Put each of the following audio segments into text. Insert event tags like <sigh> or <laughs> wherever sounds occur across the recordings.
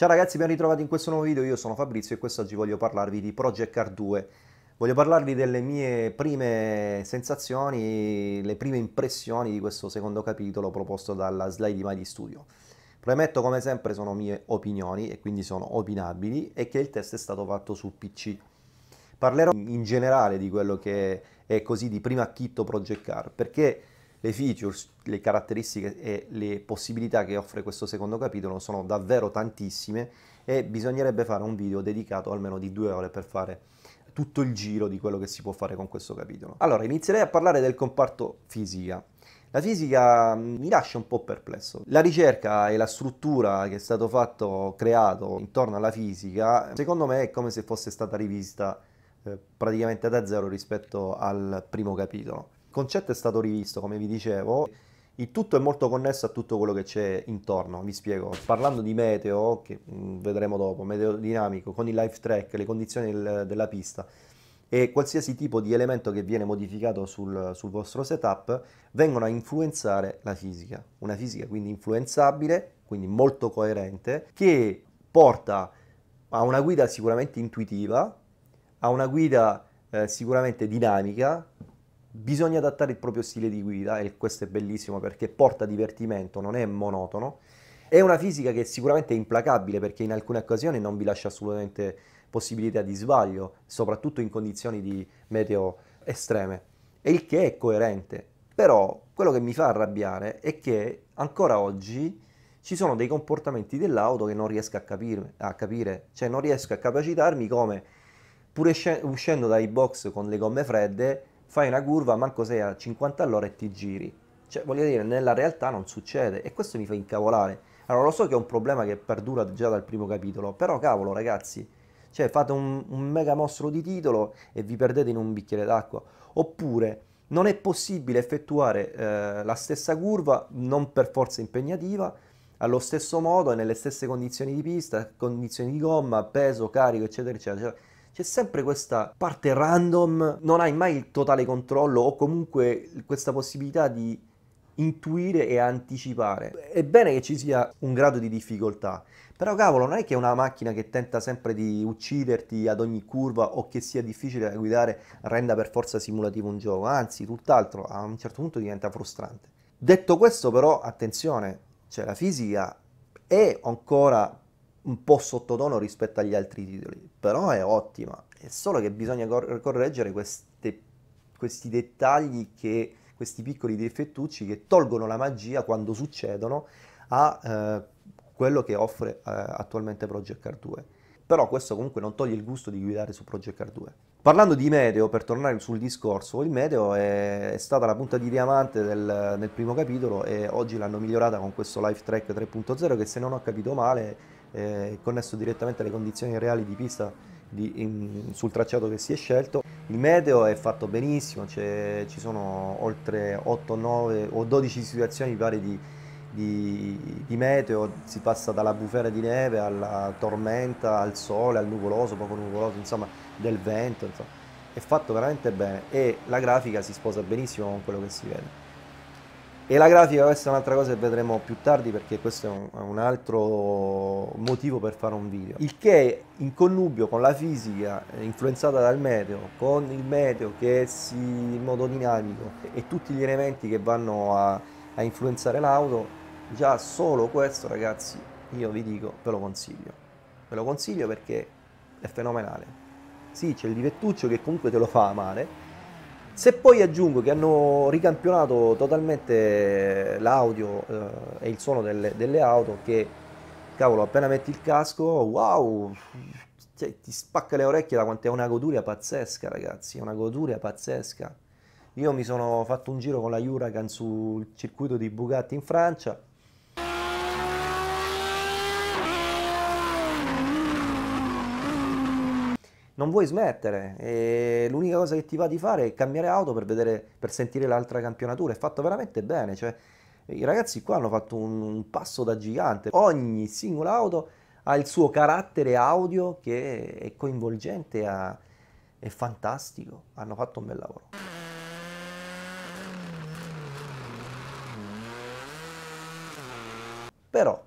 Ciao ragazzi, ben ritrovati in questo nuovo video, io sono Fabrizio e quest'oggi voglio parlarvi di Project Car 2. Voglio parlarvi delle mie prime sensazioni, le prime impressioni di questo secondo capitolo proposto dalla Slide di Mai Studio. Premetto come sempre sono mie opinioni e quindi sono opinabili e che il test è stato fatto su PC. Parlerò in generale di quello che è così di prima acchitto Project Car perché le features, le caratteristiche e le possibilità che offre questo secondo capitolo sono davvero tantissime e bisognerebbe fare un video dedicato almeno di due ore per fare tutto il giro di quello che si può fare con questo capitolo. Allora, inizierei a parlare del comparto fisica. La fisica mm, mi lascia un po' perplesso. La ricerca e la struttura che è stato fatto, creato intorno alla fisica, secondo me è come se fosse stata rivista eh, praticamente da zero rispetto al primo capitolo concetto è stato rivisto, come vi dicevo. Il tutto è molto connesso a tutto quello che c'è intorno, vi spiego. Parlando di meteo, che mm, vedremo dopo, meteo dinamico, con il life track, le condizioni del, della pista e qualsiasi tipo di elemento che viene modificato sul, sul, vostro setup vengono a influenzare la fisica. Una fisica quindi influenzabile, quindi molto coerente, che porta a una guida sicuramente intuitiva, a una guida eh, sicuramente dinamica, bisogna adattare il proprio stile di guida e questo è bellissimo perché porta divertimento, non è monotono. È una fisica che sicuramente è implacabile perché in alcune occasioni non vi lascia assolutamente possibilità di sbaglio, soprattutto in condizioni di meteo estreme. E il che è coerente. Però quello che mi fa arrabbiare è che ancora oggi ci sono dei comportamenti dell'auto che non riesco a, capir- a capire, cioè non riesco a capacitarmi come pur esce- uscendo dai box con le gomme fredde fai una curva, manco sei a 50 all'ora e ti giri. Cioè, voglio dire, nella realtà non succede e questo mi fa incavolare. Allora, lo so che è un problema che perdura già dal primo capitolo, però cavolo, ragazzi, cioè fate un, un mega mostro di titolo e vi perdete in un bicchiere d'acqua. Oppure non è possibile effettuare eh, la stessa curva, non per forza impegnativa, allo stesso modo e nelle stesse condizioni di pista, condizioni di gomma, peso, carico, eccetera, eccetera. eccetera c'è sempre questa parte random, non hai mai il totale controllo o comunque questa possibilità di intuire e anticipare. È bene che ci sia un grado di difficoltà, però cavolo, non è che è una macchina che tenta sempre di ucciderti ad ogni curva o che sia difficile da guidare renda per forza simulativo un gioco, anzi tutt'altro, a un certo punto diventa frustrante. Detto questo però, attenzione, cioè la fisica è ancora un po' sottotono rispetto agli altri titoli, però è ottima, è solo che bisogna cor- correggere queste, questi dettagli, che, questi piccoli difettucci che tolgono la magia quando succedono a eh, quello che offre eh, attualmente Project Car 2. Però questo comunque non toglie il gusto di guidare su Project Car 2. Parlando di Meteo, per tornare sul discorso, il Meteo è, è stata la punta di diamante del, nel primo capitolo e oggi l'hanno migliorata con questo Life Track 3.0 che se non ho capito male eh, connesso direttamente alle condizioni reali di pista di, in, sul tracciato che si è scelto. Il meteo è fatto benissimo, cioè, ci sono oltre 8, 9 o 12 situazioni pare di, di, di, meteo, si passa dalla bufera di neve alla tormenta, al sole, al nuvoloso, poco nuvoloso, insomma del vento, insomma. è fatto veramente bene e la grafica si sposa benissimo con quello che si vede. E la grafica, questa è un'altra cosa che vedremo più tardi perché questo è un, un, altro motivo per fare un video. Il che in connubio con la fisica eh, influenzata dal meteo, con il meteo che si in modo dinamico e tutti gli elementi che vanno a, a influenzare l'auto, già solo questo ragazzi io vi dico ve lo consiglio. Ve lo consiglio perché è fenomenale. Sì, c'è il divettuccio che comunque te lo fa amare, se poi aggiungo che hanno ricampionato totalmente l'audio eh, e il suono delle, delle, auto, che cavolo, appena metti il casco, wow, cioè, ti spacca le orecchie da quanto è una goduria pazzesca, ragazzi, è una goduria pazzesca. Io mi sono fatto un giro con la Huracan sul circuito di Bugatti in Francia non vuoi smettere e l'unica cosa che ti va di fare è cambiare auto per, vedere, per sentire l'altra campionatura, è fatto veramente bene, cioè, i ragazzi qua hanno fatto un, un passo da gigante, ogni singola auto ha il suo carattere audio che è coinvolgente, ha, è fantastico, hanno fatto un bel lavoro. Però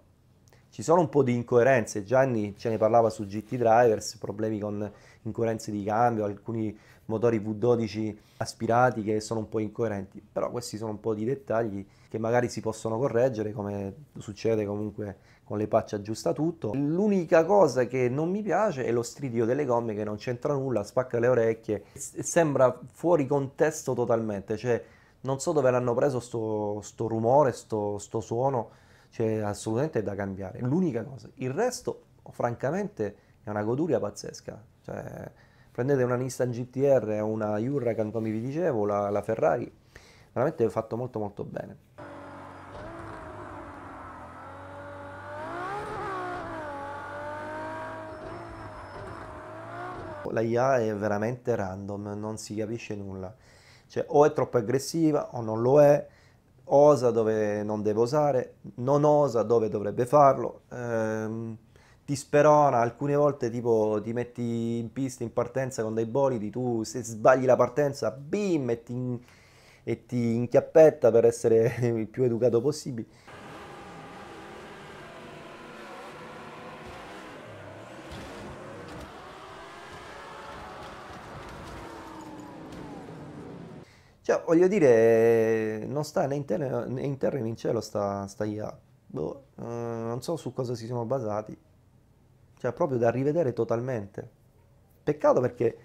ci sono un po' di incoerenze, Gianni ce ne parlava su GT Drivers, problemi con incoerenze di cambio, alcuni motori V12 aspirati che sono un po' incoerenti, però questi sono un po' di dettagli che magari si possono correggere come succede comunque con le patch aggiusta tutto. L'unica cosa che non mi piace è lo stridio delle gomme che non c'entra nulla, spacca le orecchie, sembra fuori contesto totalmente, cioè non so dove l'hanno preso sto, sto rumore, sto, sto suono c'è assolutamente da cambiare. L'unica cosa, il resto francamente è una goduria pazzesca. Cioè, prendete una Nissan GTR, una Huracan come vi dicevo, la, la Ferrari, veramente fatto molto molto bene. la IA è veramente random, non si capisce nulla. Cioè, o è troppo aggressiva o non lo è, osa dove non deve osare, non osa dove dovrebbe farlo, ehm, ti sperona, alcune volte tipo ti metti in pista in partenza con dei bolidi, tu se sbagli la partenza, bim, e ti, e ti inchiappetta per essere <laughs> il più educato possibile. Cioè, voglio dire, non sta né in, terra, né in, terra, né in cielo sta, sta IA. Boh, eh, non so su cosa si sono basati. Cioè, proprio da rivedere totalmente. Peccato perché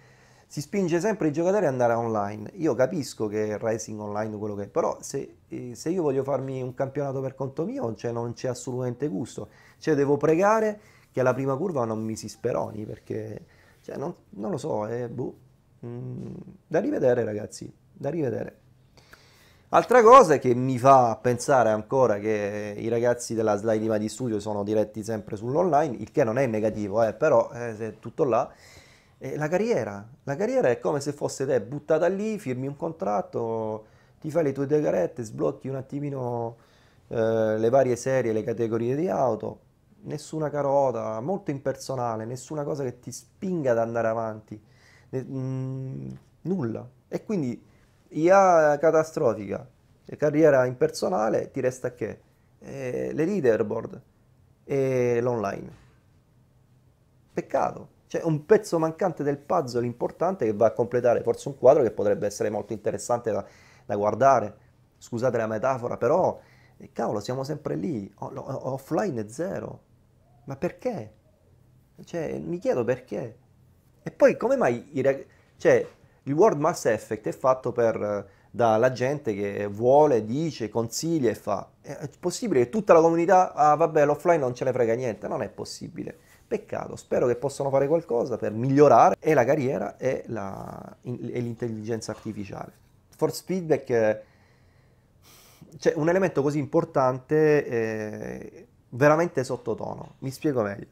si spinge sempre i giocatori ad andare online. Io capisco che il racing online quello che è, però se, eh, se, io voglio farmi un campionato per conto mio, cioè non c'è assolutamente gusto. Cioè, devo pregare che alla prima curva non mi si speroni, perché... Cioè, non, non lo so, eh, boh. Mm, da rivedere, ragazzi da rivedere. Altra cosa che mi fa pensare ancora che i ragazzi della Slide di Studio sono diretti sempre sull'online, il che non è negativo, eh, però eh, è tutto là. Eh, la carriera, la carriera è come se fosse te buttata lì, firmi un contratto, ti fai le tue degarette, sblocchi un attimino eh, le varie serie, le categorie di auto, nessuna carota, molto impersonale, nessuna cosa che ti spinga ad andare avanti, ne, mh, mm, nulla. E quindi IA catastrofica, carriera impersonale, ti resta che eh, le leaderboard e l'online. Peccato, c'è cioè, un pezzo mancante del puzzle importante che va a completare forse un quadro che potrebbe essere molto interessante da, da guardare. Scusate la metafora, però eh, cavolo, siamo sempre lì, offline è zero. Ma perché? Cioè, mi chiedo perché. E poi come mai i ragazzi... Cioè, il World Mass Effect è fatto per, dalla gente che vuole, dice, consiglia e fa. È possibile che tutta la comunità, ah vabbè, l'offline non ce ne frega niente, non è possibile. Peccato, spero che possano fare qualcosa per migliorare e la carriera e, la, e l'intelligenza artificiale. Force feedback, cioè un elemento così importante eh, veramente sottotono, mi spiego meglio.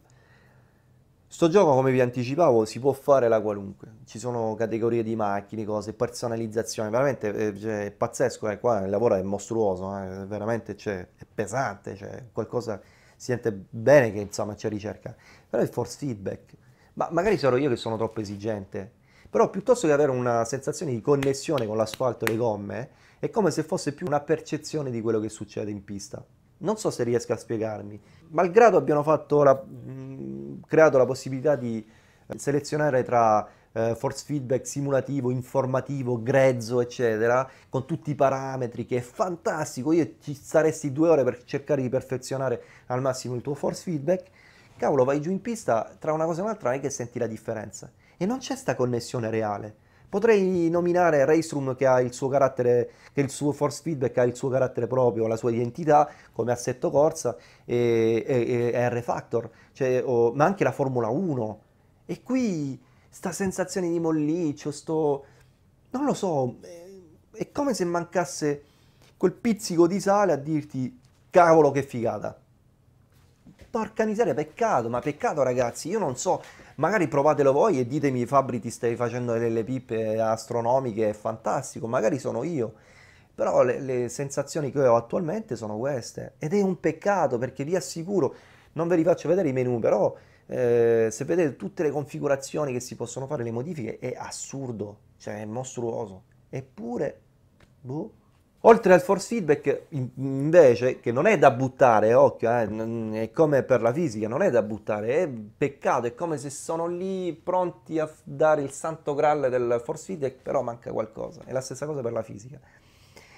Sto gioco, come vi anticipavo, si può fare la qualunque. Ci sono categorie di macchine, cose, personalizzazione, veramente è, eh, cioè, è pazzesco. Eh. Qua il lavoro è mostruoso, eh. veramente cioè, è pesante, cioè, qualcosa si sente bene che insomma c'è ricerca. Però il force feedback, ma magari sarò io che sono troppo esigente, però piuttosto che avere una sensazione di connessione con l'asfalto e le gomme, è come se fosse più una percezione di quello che succede in pista. Non so se riesco a spiegarmi. Malgrado abbiano la, mh, creato la possibilità di eh, selezionare tra eh, force feedback simulativo, informativo, grezzo, eccetera, con tutti i parametri, che è fantastico. Io ci saresti due ore per cercare di perfezionare al massimo il tuo force feedback. Cavolo, vai giù in pista, tra una cosa e un'altra non è che senti la differenza. E non c'è sta connessione reale. Potrei nominare Race che ha il suo carattere, che il suo force feedback ha il suo carattere proprio, la sua identità come assetto corsa e, e, e R Factor, cioè, oh, ma anche la Formula 1. E qui sta sensazione di molliccio, sto... non lo so, eh, è come se mancasse quel pizzico di sale a dirti cavolo che figata. Porca miseria, peccato, ma peccato ragazzi, io non so Magari provatelo voi e ditemi Fabri ti stai facendo delle pippe astronomiche, è fantastico, magari sono io. Però le, le sensazioni che ho attualmente sono queste ed è un peccato perché vi assicuro, non ve li faccio vedere i menu, però eh, se vedete tutte le configurazioni che si possono fare, le modifiche, è assurdo, cioè è mostruoso. Eppure, boh Oltre al force feedback, invece, che non è da buttare, occhio, eh, è come per la fisica, non è da buttare, è peccato, è come se sono lì pronti a dare il santo graal del force feedback, però manca qualcosa. È la stessa cosa per la fisica.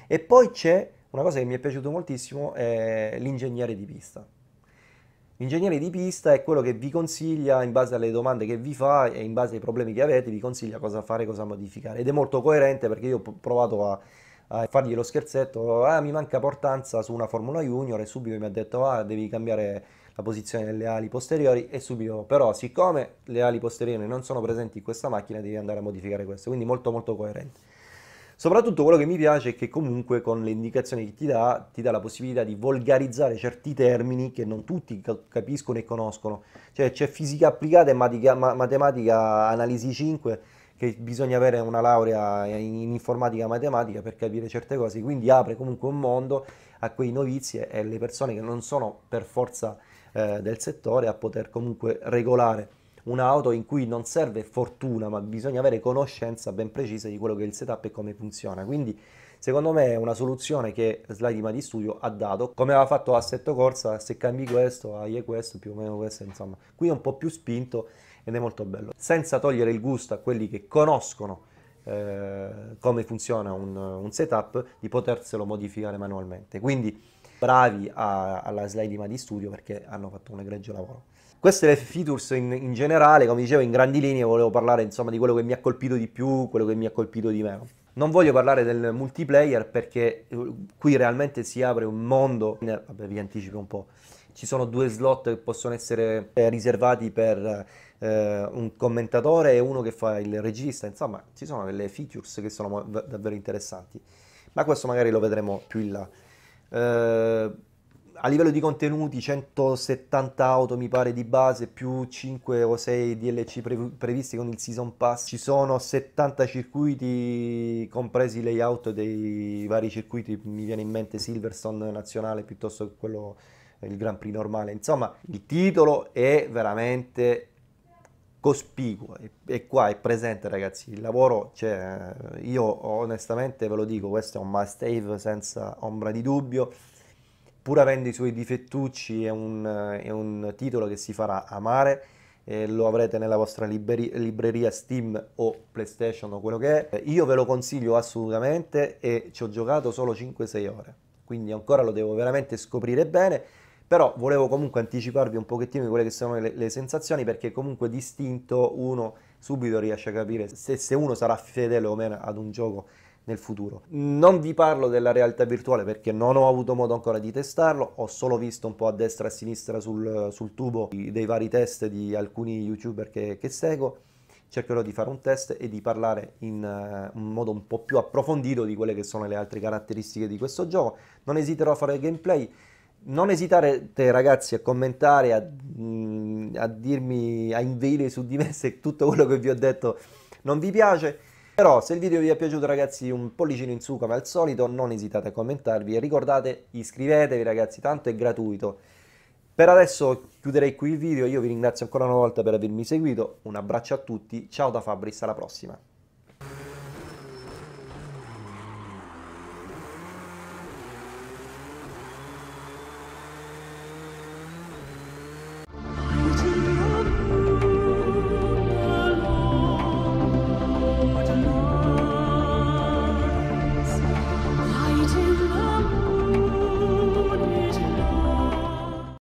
E poi c'è una cosa che mi è piaciuto moltissimo, è l'ingegnere di pista. L'ingegnere di pista è quello che vi consiglia, in base alle domande che vi fa e in base ai problemi che avete, vi consiglia cosa fare, cosa modificare. Ed è molto coerente perché io ho provato a a fargli lo scherzetto, ah mi manca portanza su una Formula Junior e subito mi ha detto ah devi cambiare la posizione delle ali posteriori e subito però siccome le ali posteriori non sono presenti in questa macchina devi andare a modificare questo, quindi molto molto coerente. Soprattutto quello che mi piace è che comunque con le indicazioni che ti dà, ti dà la possibilità di volgarizzare certi termini che non tutti capiscono e conoscono. Cioè c'è fisica applicata e matematica analisi 5 che bisogna avere una laurea in informatica e matematica per capire certe cose, quindi apre comunque un mondo a quei novizi e alle persone che non sono per forza eh, del settore a poter comunque regolare un'auto in cui non serve fortuna, ma bisogna avere conoscenza ben precisa di quello che è il setup e come funziona. Quindi secondo me è una soluzione che Slidima di Studio ha dato, come aveva fatto Assetto Corsa, se cambi questo, hai questo, più o meno questo, insomma. Qui è un po' più spinto ed è molto bello. Senza togliere il gusto a quelli che conoscono eh, come funziona un, un, setup, di poterselo modificare manualmente. Quindi bravi a, alla slide di Madi Studio perché hanno fatto un egregio lavoro. Queste le features in, in, generale, come dicevo, in grandi linee volevo parlare insomma di quello che mi ha colpito di più, quello che mi ha colpito di meno. Non voglio parlare del multiplayer perché eh, qui realmente si apre un mondo, vabbè vi anticipo un po', ci sono due slot che possono essere eh, riservati per eh, un commentatore e uno che fa il regista, insomma ci sono delle features che sono davvero interessanti, ma questo magari lo vedremo più in là. Eh, a livello di contenuti 170 auto mi pare di base più 5 o 6 DLC pre- previsti con il season pass ci sono 70 circuiti compresi i layout dei vari circuiti mi viene in mente Silverstone nazionale piuttosto che quello il Grand Prix normale. Insomma, il titolo è veramente cospicuo e, qua è presente ragazzi il lavoro cioè, io onestamente ve lo dico questo è un must have senza ombra di dubbio pur avendo i suoi difettucci è un, è un titolo che si farà amare eh, lo avrete nella vostra liberi, libreria Steam o PlayStation o quello che è. Io ve lo consiglio assolutamente e ci ho giocato solo 5-6 ore, quindi ancora lo devo veramente scoprire bene però volevo comunque anticiparvi un pochettino di quelle che sono le, le sensazioni perché comunque distinto uno subito riesce a capire se, se uno sarà fedele o meno ad un gioco nel futuro. Non vi parlo della realtà virtuale perché non ho avuto modo ancora di testarlo, ho solo visto un po' a destra e a sinistra sul, sul tubo dei vari test di alcuni youtuber che, che, seguo. Cercherò di fare un test e di parlare in uh, un modo un po' più approfondito di quelle che sono le altre caratteristiche di questo gioco. Non esiterò a fare gameplay non esitate ragazzi a commentare, a, mm, a dirmi, a inveire su di me se tutto quello che vi ho detto non vi piace. Però se il video vi è piaciuto ragazzi un pollicino in su come al solito, non esitate a commentarvi e ricordate iscrivetevi ragazzi, tanto è gratuito. Per adesso chiuderei qui il video, io vi ringrazio ancora una volta per avermi seguito, un abbraccio a tutti, ciao da Fabris, alla prossima!